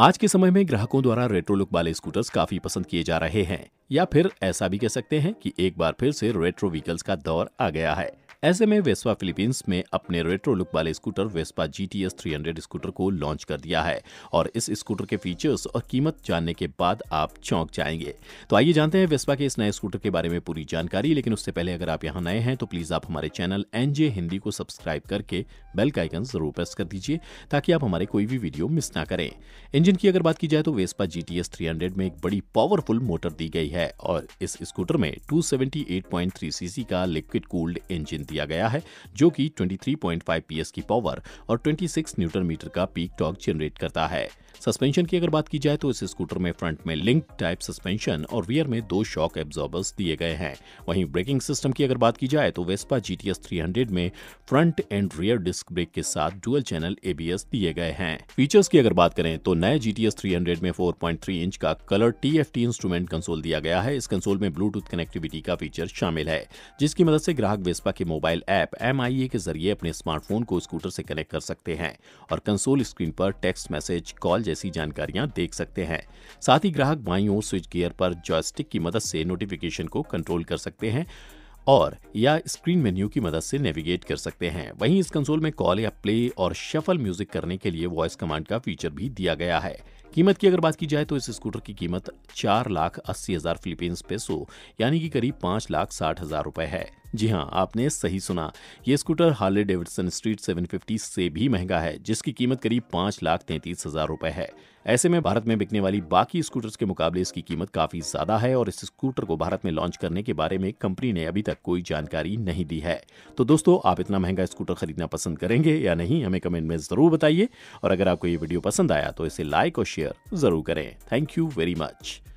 आज के समय में ग्राहकों द्वारा रेट्रो लुक वाले स्कूटर्स काफी पसंद किए जा रहे हैं या फिर ऐसा भी कह सकते हैं कि एक बार फिर से रेट्रो व्हीकल्स का दौर आ गया है ऐसे में वेस्पा फिलीपींस में अपने रेट्रो लुक वाले scooter Vespa G T scooter को लॉन्च कर दिया है और इस स्कूटर के फीचर्स और कीमत जानने के बाद आप चौंक जाएंगे तो आइए जानते हैं वेस्पा के इस नए स्कूटर के बारे में पूरी जानकारी लेकिन उससे पहले अगर आप यहाँ नए हैं तो प्लीज आप हमारे चैनल एनजे हिंदी को सब्सक्राइब करके बेल का आइकन जरूर प्रेस कर दीजिए ताकि आप हमारे कोई भी वीडियो मिस ना करें इंजन की अगर बात की जाए तो वेस्पा जी टी में एक बड़ी पावरफुल मोटर दी गई है और इस स्कूटर में 278.3 सीसी का लिक्विड कूल्ड इंजन दिया गया है जो कि 23.5 पीएस की पावर और 26 न्यूटन मीटर का पीक टॉक जनरेट करता है सस्पेंशन की अगर बात की जाए तो इस स्कूटर में फ्रंट में लिंक टाइप सस्पेंशन और रियर में दो शॉक एब्जॉर्बर्स दिए गए हैं वहीं ब्रेकिंग सिस्टम की अगर बात की जाए तो वेस्पा जी टी में front and rear disc brake के साथ डुअल चैनल ए दिए गए हैं फीचर्स की अगर बात करें तो नए जी टी में 4.3 इंच का colour T F T instrument console दिया गया है इस कंसोल में ब्लूटूथ कनेक्टिविटी का फीचर शामिल है जिसकी मदद से ग्राहक वेस्पा के मोबाइल मोबाइल ऐप एम के जरिए अपने स्मार्टफोन को स्कूटर से कनेक्ट कर सकते हैं और कंसोल स्क्रीन पर टेक्स्ट मैसेज कॉल जैसी जानकारियां देख सकते हैं साथ ही ग्राहक बाई ओर स्विच गियर पर जॉयस्टिक की मदद से नोटिफिकेशन को कंट्रोल कर सकते हैं और या स्क्रीन मेन्यू की मदद से नेविगेट कर सकते हैं वहीं इस कंसोल में कॉल या प्ले और शफल म्यूजिक करने के लिए वॉइस कमांड का फीचर भी दिया गया है कीमत की अगर बात की जाए तो इस स्कूटर की कीमत चार लाख अस्सी हजार फिलीपींस पेसो यानी कि करीब पाँच लाख साठ हजार रुपए है जी हाँ आपने सही सुना ये स्कूटर हार्ले डेविडसन स्ट्रीट 750 से भी महंगा है जिसकी कीमत करीब पाँच लाख तैतीस हजार रूपए है ऐसे में भारत में बिकने वाली बाकी स्कूटर्स के मुकाबले इसकी कीमत काफी ज्यादा है और इस स्कूटर को भारत में लॉन्च करने के बारे में कंपनी ने अभी तक कोई जानकारी नहीं दी है तो दोस्तों आप इतना महंगा स्कूटर खरीदना पसंद करेंगे या नहीं हमें कमेंट में जरूर बताइए और अगर आपको ये वीडियो पसंद आया तो इसे लाइक और शेयर शेयर जरूर करें थैंक यू वेरी मच